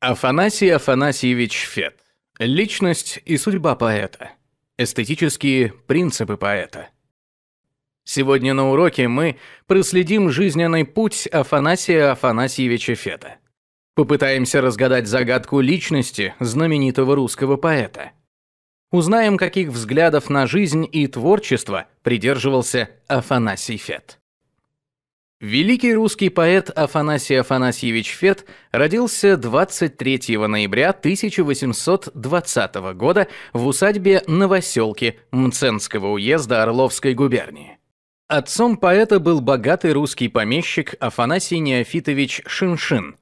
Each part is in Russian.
Афанасий Афанасьевич Фет. Личность и судьба поэта. Эстетические принципы поэта. Сегодня на уроке мы проследим жизненный путь Афанасия Афанасьевича Фета. Попытаемся разгадать загадку личности знаменитого русского поэта. Узнаем, каких взглядов на жизнь и творчество придерживался Афанасий Фет. Великий русский поэт Афанасий Афанасьевич Фет родился 23 ноября 1820 года в усадьбе Новоселки Мценского уезда Орловской губернии. Отцом поэта был богатый русский помещик Афанасий Неофитович Шиншин,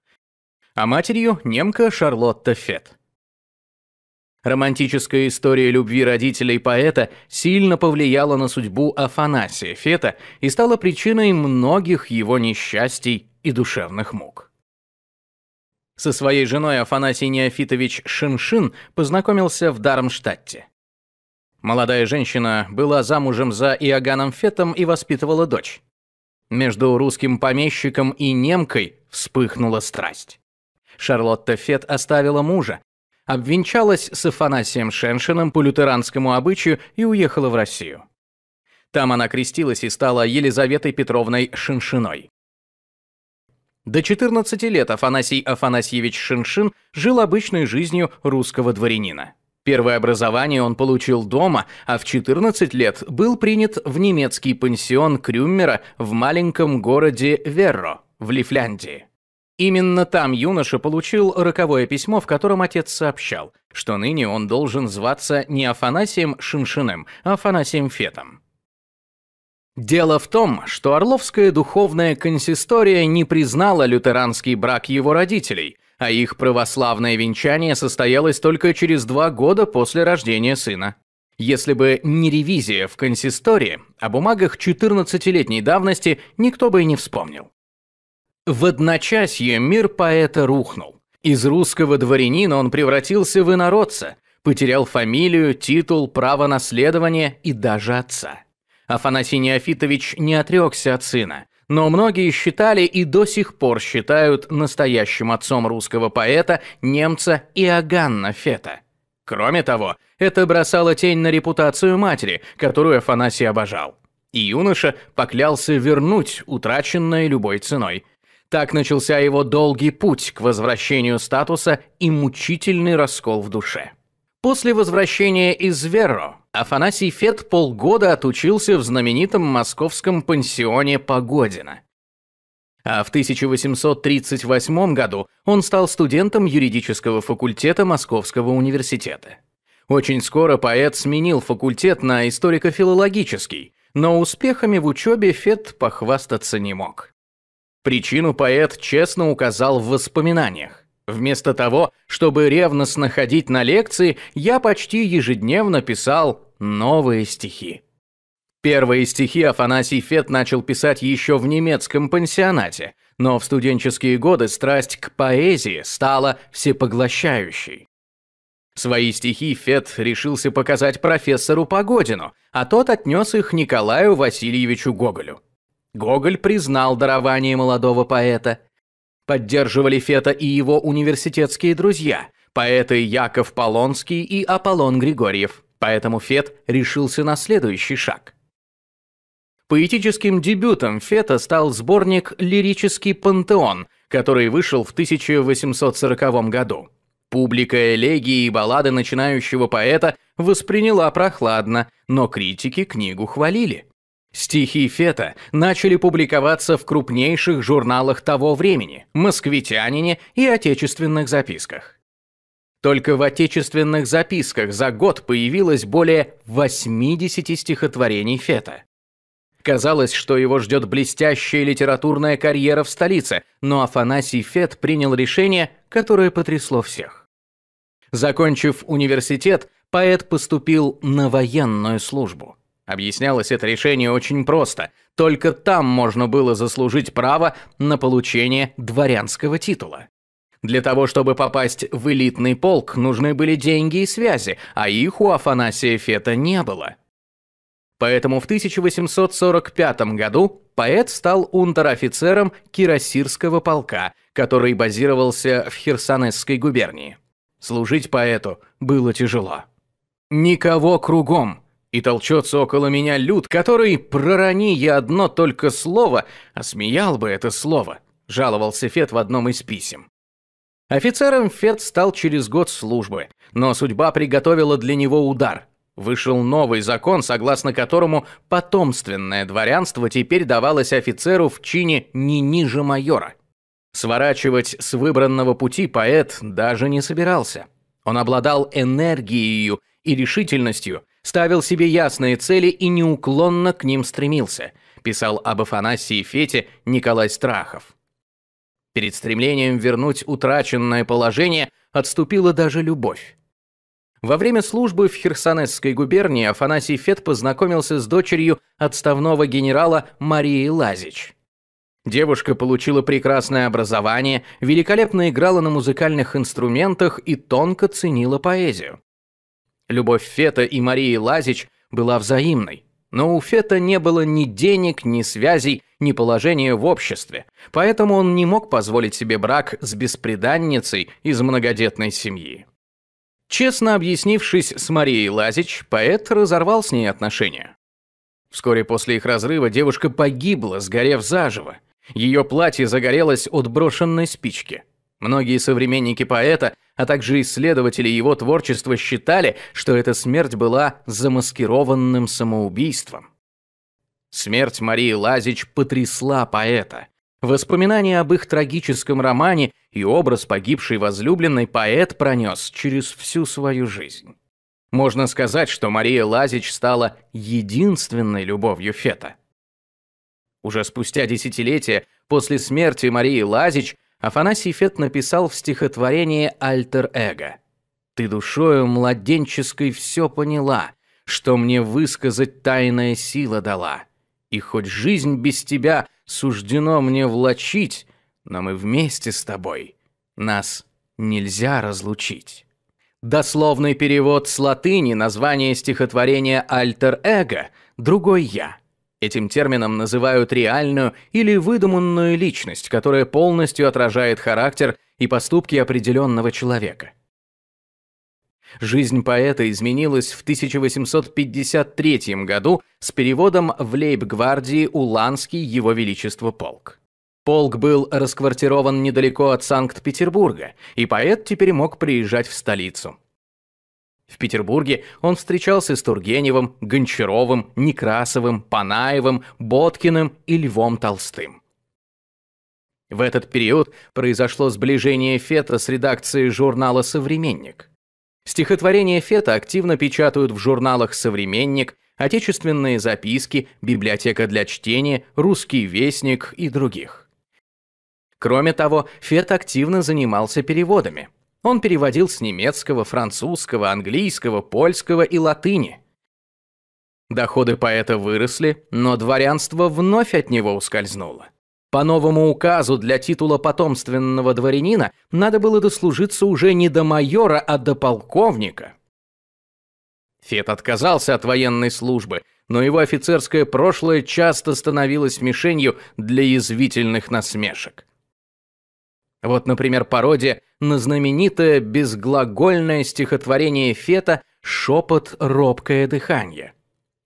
а матерью немка Шарлотта Фет. Романтическая история любви родителей поэта сильно повлияла на судьбу Афанасия Фета и стала причиной многих его несчастий и душевных мук. Со своей женой Афанасий Неофитович Шиншин познакомился в Дармштадте. Молодая женщина была замужем за Иоганном Фетом и воспитывала дочь. Между русским помещиком и немкой вспыхнула страсть. Шарлотта Фет оставила мужа, обвенчалась с Афанасием Шеншином по лютеранскому обычаю и уехала в Россию. Там она крестилась и стала Елизаветой Петровной Шиншиной. До 14 лет Афанасий Афанасьевич Шиншин жил обычной жизнью русского дворянина. Первое образование он получил дома, а в 14 лет был принят в немецкий пансион Крюммера в маленьком городе Верро в Лифляндии. Именно там юноша получил роковое письмо, в котором отец сообщал, что ныне он должен зваться не Афанасием Шиншиным, а Афанасием Фетом. Дело в том, что Орловская духовная консистория не признала лютеранский брак его родителей, а их православное венчание состоялось только через два года после рождения сына. Если бы не ревизия в консистории, о бумагах 14-летней давности никто бы и не вспомнил. В одночасье мир поэта рухнул. Из русского дворянина он превратился в инородца, потерял фамилию, титул, право наследования и даже отца. Афанасий Неофитович не отрекся от сына, но многие считали и до сих пор считают настоящим отцом русского поэта немца Иоганна Фета. Кроме того, это бросало тень на репутацию матери, которую Афанасий обожал. И юноша поклялся вернуть утраченное любой ценой – так начался его долгий путь к возвращению статуса и мучительный раскол в душе. После возвращения из Веро Афанасий Фет полгода отучился в знаменитом московском пансионе Погодина. А в 1838 году он стал студентом юридического факультета Московского университета. Очень скоро поэт сменил факультет на историко-филологический, но успехами в учебе Фет похвастаться не мог. Причину поэт честно указал в воспоминаниях. Вместо того, чтобы ревностно ходить на лекции, я почти ежедневно писал новые стихи. Первые стихи Афанасий Фет начал писать еще в немецком пансионате, но в студенческие годы страсть к поэзии стала всепоглощающей. Свои стихи Фет решился показать профессору Погодину, а тот отнес их Николаю Васильевичу Гоголю. Гоголь признал дарование молодого поэта. Поддерживали Фета и его университетские друзья, поэты Яков Полонский и Аполлон Григорьев. Поэтому Фет решился на следующий шаг. Поэтическим дебютом Фета стал сборник «Лирический пантеон», который вышел в 1840 году. Публика элегии и баллады начинающего поэта восприняла прохладно, но критики книгу хвалили. Стихи Фета начали публиковаться в крупнейших журналах того времени – «Москвитянине» и «Отечественных записках». Только в «Отечественных записках» за год появилось более 80 стихотворений Фета. Казалось, что его ждет блестящая литературная карьера в столице, но Афанасий Фет принял решение, которое потрясло всех. Закончив университет, поэт поступил на военную службу – Объяснялось это решение очень просто. Только там можно было заслужить право на получение дворянского титула. Для того, чтобы попасть в элитный полк, нужны были деньги и связи, а их у Афанасия Фета не было. Поэтому в 1845 году поэт стал унтер-офицером Кирасирского полка, который базировался в Херсонесской губернии. Служить поэту было тяжело. Никого кругом – и толчется около меня Люд, который, пророни я одно только слово, осмеял а бы это слово, жаловался Фет в одном из писем. Офицером Фет стал через год службы, но судьба приготовила для него удар. Вышел новый закон, согласно которому потомственное дворянство теперь давалось офицеру в чине не ниже майора. Сворачивать с выбранного пути поэт даже не собирался. Он обладал энергией и решительностью – ставил себе ясные цели и неуклонно к ним стремился, писал об Афанасии Фете Николай Страхов. Перед стремлением вернуть утраченное положение отступила даже любовь. Во время службы в Херсонесской губернии Афанасий Фет познакомился с дочерью отставного генерала Марии Лазич. Девушка получила прекрасное образование, великолепно играла на музыкальных инструментах и тонко ценила поэзию. Любовь Фета и Марии Лазич была взаимной. Но у Фета не было ни денег, ни связей, ни положения в обществе, поэтому он не мог позволить себе брак с бесприданницей из многодетной семьи. Честно объяснившись с Марией Лазич, поэт разорвал с ней отношения. Вскоре после их разрыва девушка погибла, сгорев заживо. Ее платье загорелось от брошенной спички. Многие современники поэта, а также исследователи его творчества считали, что эта смерть была замаскированным самоубийством. Смерть Марии Лазич потрясла поэта. Воспоминания об их трагическом романе и образ погибшей возлюбленной поэт пронес через всю свою жизнь. Можно сказать, что Мария Лазич стала единственной любовью Фета. Уже спустя десятилетия после смерти Марии Лазич Афанасий Фет написал в стихотворении «Альтер-эго». «Ты душою младенческой все поняла, что мне высказать тайная сила дала. И хоть жизнь без тебя суждено мне влачить, но мы вместе с тобой. Нас нельзя разлучить». Дословный перевод с латыни название стихотворения «Альтер-эго» «Другой я». Этим термином называют реальную или выдуманную личность, которая полностью отражает характер и поступки определенного человека. Жизнь поэта изменилась в 1853 году с переводом в лейб-гвардии Уланский Его Величество полк. Полк был расквартирован недалеко от Санкт-Петербурга, и поэт теперь мог приезжать в столицу. В Петербурге он встречался с Тургеневым, Гончаровым, Некрасовым, Панаевым, Боткиным и Львом Толстым. В этот период произошло сближение Фета с редакцией журнала «Современник». Стихотворения Фета активно печатают в журналах «Современник», «Отечественные записки», «Библиотека для чтения», «Русский вестник» и других. Кроме того, Фет активно занимался переводами – он переводил с немецкого, французского, английского, польского и латыни. Доходы поэта выросли, но дворянство вновь от него ускользнуло. По новому указу для титула потомственного дворянина надо было дослужиться уже не до майора, а до полковника. Фет отказался от военной службы, но его офицерское прошлое часто становилось мишенью для язвительных насмешек. Вот, например, пародия на знаменитое безглагольное стихотворение Фета «Шепот робкое дыхание».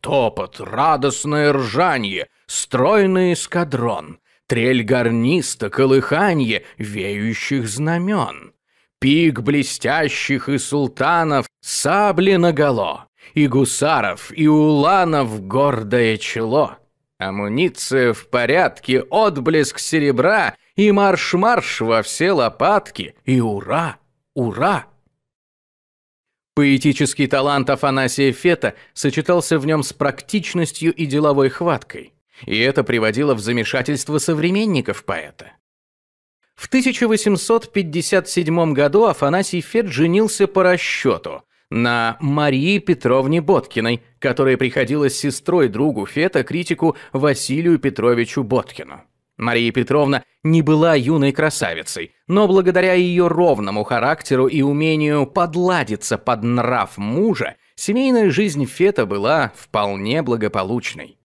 Топот, радостное ржанье, стройный эскадрон, трель гарниста, колыханье веющих знамен, пик блестящих и султанов, сабли наголо, и гусаров, и уланов гордое чело. Амуниция в порядке, отблеск серебра — и марш-марш во все лопатки, и ура, ура! Поэтический талант Афанасия Фета сочетался в нем с практичностью и деловой хваткой, и это приводило в замешательство современников поэта. В 1857 году Афанасий Фет женился по расчету на Марии Петровне Боткиной, которая приходилась сестрой другу Фета, критику Василию Петровичу Боткину. Мария Петровна не была юной красавицей, но благодаря ее ровному характеру и умению подладиться под нрав мужа, семейная жизнь Фета была вполне благополучной.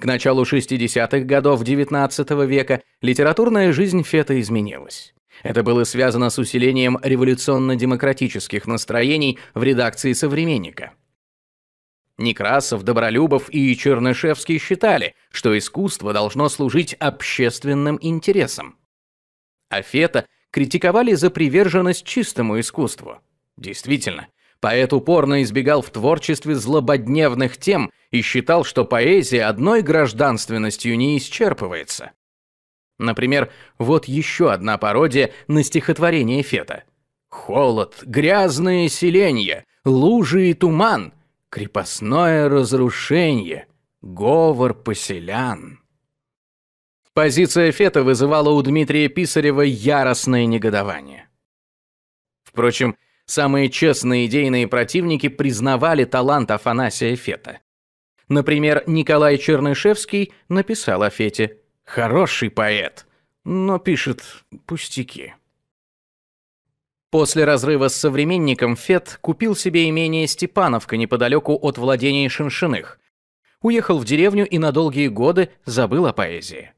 К началу 60-х годов XIX века литературная жизнь Фета изменилась. Это было связано с усилением революционно-демократических настроений в редакции «Современника». Некрасов, Добролюбов и Чернышевский считали, что искусство должно служить общественным интересам. А Фета критиковали за приверженность чистому искусству. Действительно, поэт упорно избегал в творчестве злободневных тем и считал, что поэзия одной гражданственностью не исчерпывается. Например, вот еще одна пародия на стихотворение Фета. «Холод, грязные селенья, лужи и туман – крепостное разрушение, говор поселян. Позиция Фета вызывала у Дмитрия Писарева яростное негодование. Впрочем, самые честные идейные противники признавали талант Афанасия Фета. Например, Николай Чернышевский написал о Фете «Хороший поэт, но пишет пустяки». После разрыва с современником Фет купил себе имение Степановка неподалеку от владений Шиншиных. Уехал в деревню и на долгие годы забыл о поэзии.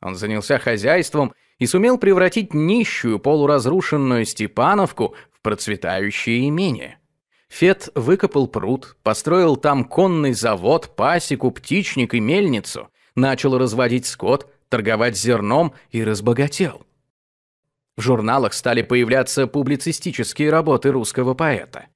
Он занялся хозяйством и сумел превратить нищую полуразрушенную Степановку в процветающее имение. Фет выкопал пруд, построил там конный завод, пасеку, птичник и мельницу, начал разводить скот, торговать зерном и разбогател – в журналах стали появляться публицистические работы русского поэта.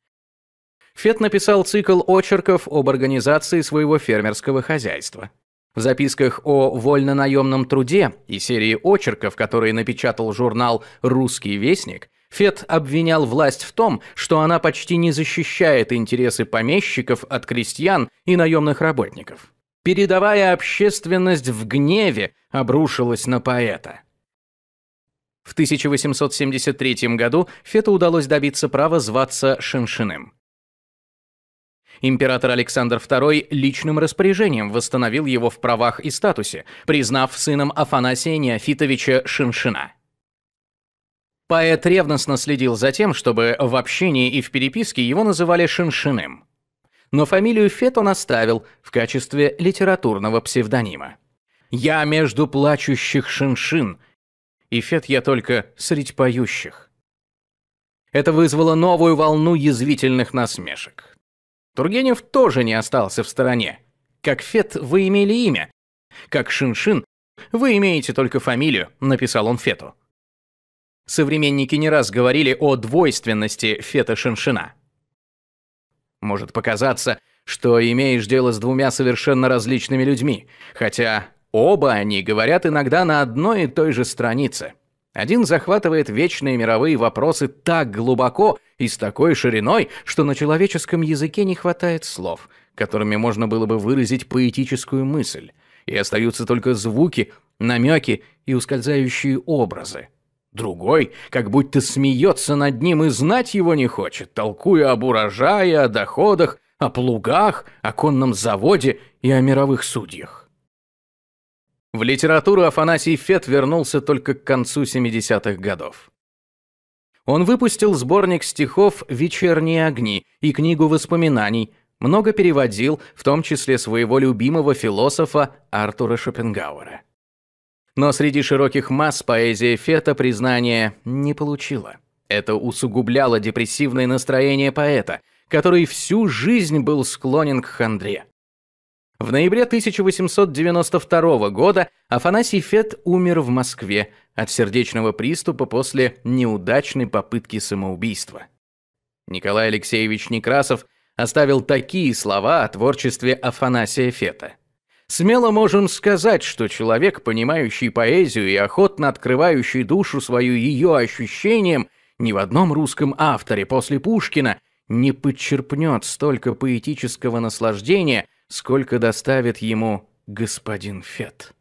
Фет написал цикл очерков об организации своего фермерского хозяйства. В записках о вольно-наемном труде и серии очерков, которые напечатал журнал «Русский вестник», Фет обвинял власть в том, что она почти не защищает интересы помещиков от крестьян и наемных работников. Передовая общественность в гневе обрушилась на поэта. В 1873 году Фету удалось добиться права зваться Шиншиным. Император Александр II личным распоряжением восстановил его в правах и статусе, признав сыном Афанасия Неофитовича Шиншина. Поэт ревностно следил за тем, чтобы в общении и в переписке его называли Шиншиным. Но фамилию Фет он оставил в качестве литературного псевдонима. «Я между плачущих шиншин и фет я только средь поющих. Это вызвало новую волну язвительных насмешек. Тургенев тоже не остался в стороне. Как Фет вы имели имя. Как Шиншин вы имеете только фамилию, написал он Фету. Современники не раз говорили о двойственности Фета Шиншина. Может показаться, что имеешь дело с двумя совершенно различными людьми, хотя Оба они говорят иногда на одной и той же странице. Один захватывает вечные мировые вопросы так глубоко и с такой шириной, что на человеческом языке не хватает слов, которыми можно было бы выразить поэтическую мысль, и остаются только звуки, намеки и ускользающие образы. Другой как будто смеется над ним и знать его не хочет, толкуя об урожае, о доходах, о плугах, о конном заводе и о мировых судьях. В литературу Афанасий Фет вернулся только к концу 70-х годов. Он выпустил сборник стихов «Вечерние огни» и книгу воспоминаний, много переводил, в том числе своего любимого философа Артура Шопенгауэра. Но среди широких масс поэзия Фета признания не получила. Это усугубляло депрессивное настроение поэта, который всю жизнь был склонен к хандре. В ноябре 1892 года Афанасий Фет умер в Москве от сердечного приступа после неудачной попытки самоубийства. Николай Алексеевич Некрасов оставил такие слова о творчестве Афанасия Фета. «Смело можем сказать, что человек, понимающий поэзию и охотно открывающий душу свою ее ощущениям, ни в одном русском авторе после Пушкина не подчерпнет столько поэтического наслаждения – сколько доставит ему господин Фет.